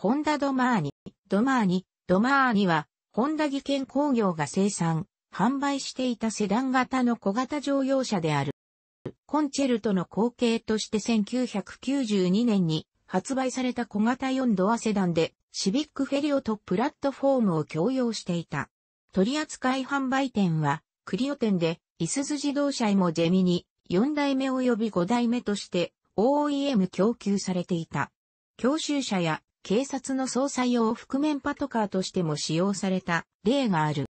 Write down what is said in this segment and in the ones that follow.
ホンダドマーニ、ドマーニ、ドマーニは、ホンダ技研工業が生産、販売していたセダン型の小型乗用車である。コンチェルトの後継として1992年に発売された小型4ドアセダンで、シビックフェリオとプラットフォームを共用していた。取扱い販売店は、クリオ店で、イスズ自動車もゼミに、4代目及び5代目として、OEM 供給されていた。教習車や警察の捜査用覆面パトカーとしても使用された例がある。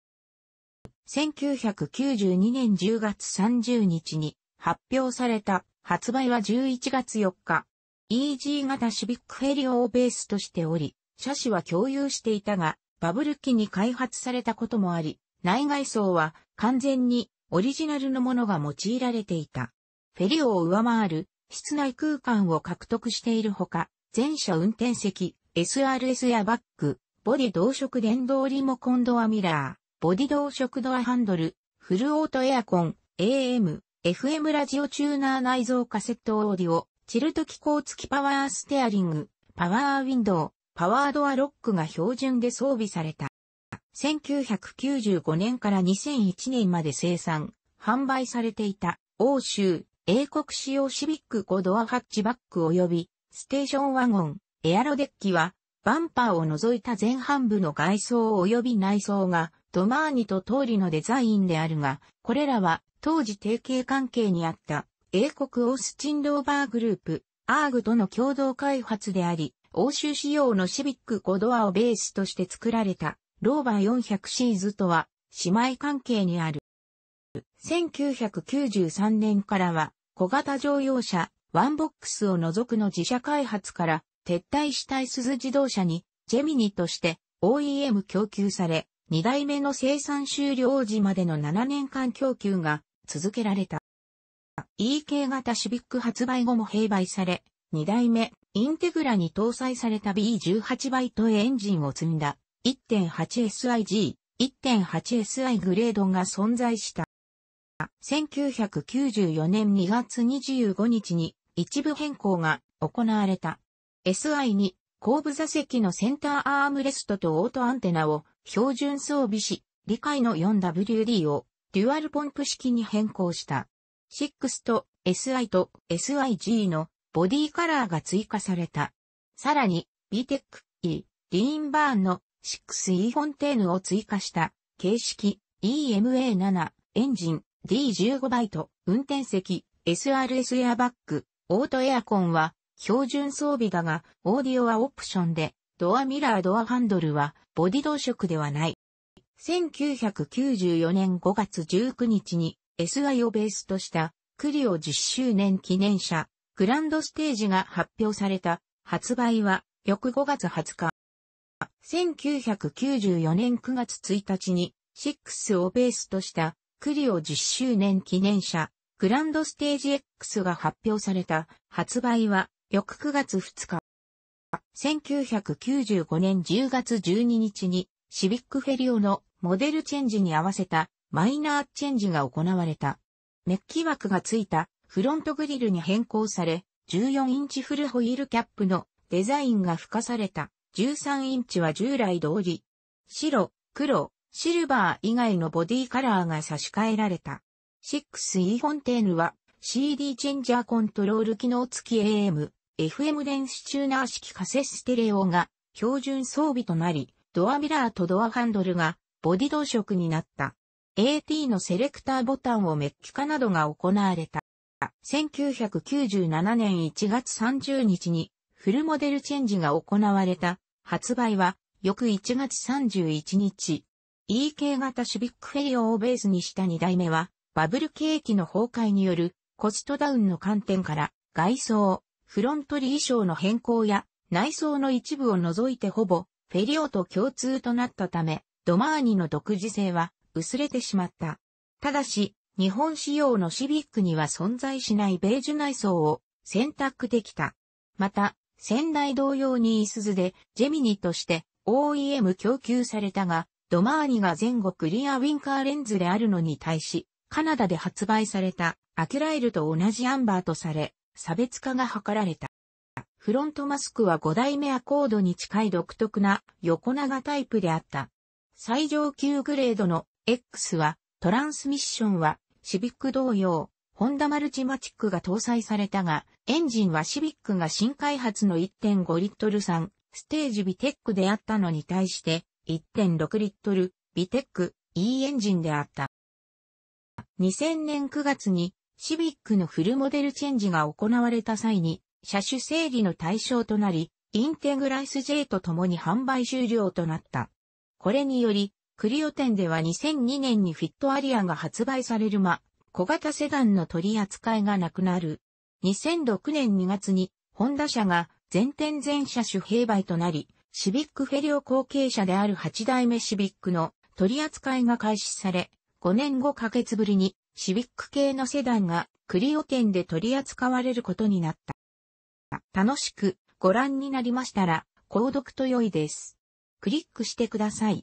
1992年10月30日に発表された発売は11月4日。EG 型シビックフェリオをベースとしており、車種は共有していたが、バブル期に開発されたこともあり、内外装は完全にオリジナルのものが用いられていた。フェリオを上回る室内空間を獲得しているほか、全車運転席、SRS やバック、ボディ同色電動リモコンドアミラー、ボディ同色ドアハンドル、フルオートエアコン、AM、FM ラジオチューナー内蔵カセットオーディオ、チルト機構付きパワーステアリング、パワーウィンドウ、パワードアロックが標準で装備された。1995年から2001年まで生産、販売されていた、欧州、英国仕様シビック5ドアハッチバック及び、ステーションワゴン、エアロデッキは、バンパーを除いた前半部の外装及び内装が、ドマーニと通りのデザインであるが、これらは、当時提携関係にあった、英国オースチンローバーグループ、アーグとの共同開発であり、欧州仕様のシビック5ドアをベースとして作られた、ローバー400シーズとは、姉妹関係にある。1993年からは、小型乗用車、ワンボックスを除くの自社開発から、撤退したい鈴自動車に、ジェミニとして OEM 供給され、2代目の生産終了時までの7年間供給が続けられた。EK 型シビック発売後も併売され、2代目インテグラに搭載された B18 バイトエンジンを積んだ 1.8SIG、1.8SI グレードが存在した。1994年2月25日に一部変更が行われた。SI に後部座席のセンターアームレストとオートアンテナを標準装備し、理解の 4WD をデュアルポンプ式に変更した。6と SI と SIG のボディカラーが追加された。さらに BTEC E リーンバーンの 6E フォンテーヌを追加した形式 EMA7 エンジン D15 バイト運転席 SRS エアバッグオートエアコンは標準装備だが、オーディオはオプションで、ドアミラードアハンドルはボディ同色ではない。1994年5月19日に SI をベースとしたクリオ10周年記念車グランドステージが発表された発売は翌5月20日。1994年9月1日に6をベースとしたクリオ10周年記念車グランドステージ X が発表された発売は翌9月2日、1995年10月12日にシビックフェリオのモデルチェンジに合わせたマイナーチェンジが行われた。メッキ枠がついたフロントグリルに変更され、14インチフルホイールキャップのデザインが付加された。13インチは従来通り、白、黒、シルバー以外のボディカラーが差し替えられた。6E フォンテーヌは CD チェンジャーコントロール機能付き AM、FM 電子チューナー式カセステレオが標準装備となり、ドアミラーとドアハンドルがボディ同色になった。AT のセレクターボタンをメッキ化などが行われた。1997年1月30日にフルモデルチェンジが行われた。発売は翌1月31日。EK 型シビックフェリオをベースにした2代目はバブル景気の崩壊によるコストダウンの観点から外装、フロントリー衣装の変更や内装の一部を除いてほぼフェリオと共通となったため、ドマーニの独自性は薄れてしまった。ただし、日本仕様のシビックには存在しないベージュ内装を選択できた。また、先代同様にイスズでジェミニとして OEM 供給されたが、ドマーニが前後クリアウィンカーレンズであるのに対し、カナダで発売されたアキュライルと同じアンバーとされ、差別化が図られた。フロントマスクは5代目アコードに近い独特な横長タイプであった。最上級グレードの X は、トランスミッションは、シビック同様、ホンダマルチマチックが搭載されたが、エンジンはシビックが新開発の1.5リットル3ステージビテックであったのに対して、1.6リットル、ビテック、E エンジンであった。2000年9月にシビックのフルモデルチェンジが行われた際に、車種整理の対象となり、インテグライス J と共に販売終了となった。これにより、クリオ店では2002年にフィットアリアが発売される間、小型セダンの取り扱いがなくなる。2006年2月に、ホンダ社が全店全車種併売となり、シビックフェリオ後継者である8代目シビックの取り扱いが開始され、5年5ヶ月ぶりにシビック系のセダンがクリオ店で取り扱われることになった。楽しくご覧になりましたら、購読と良いです。クリックしてください。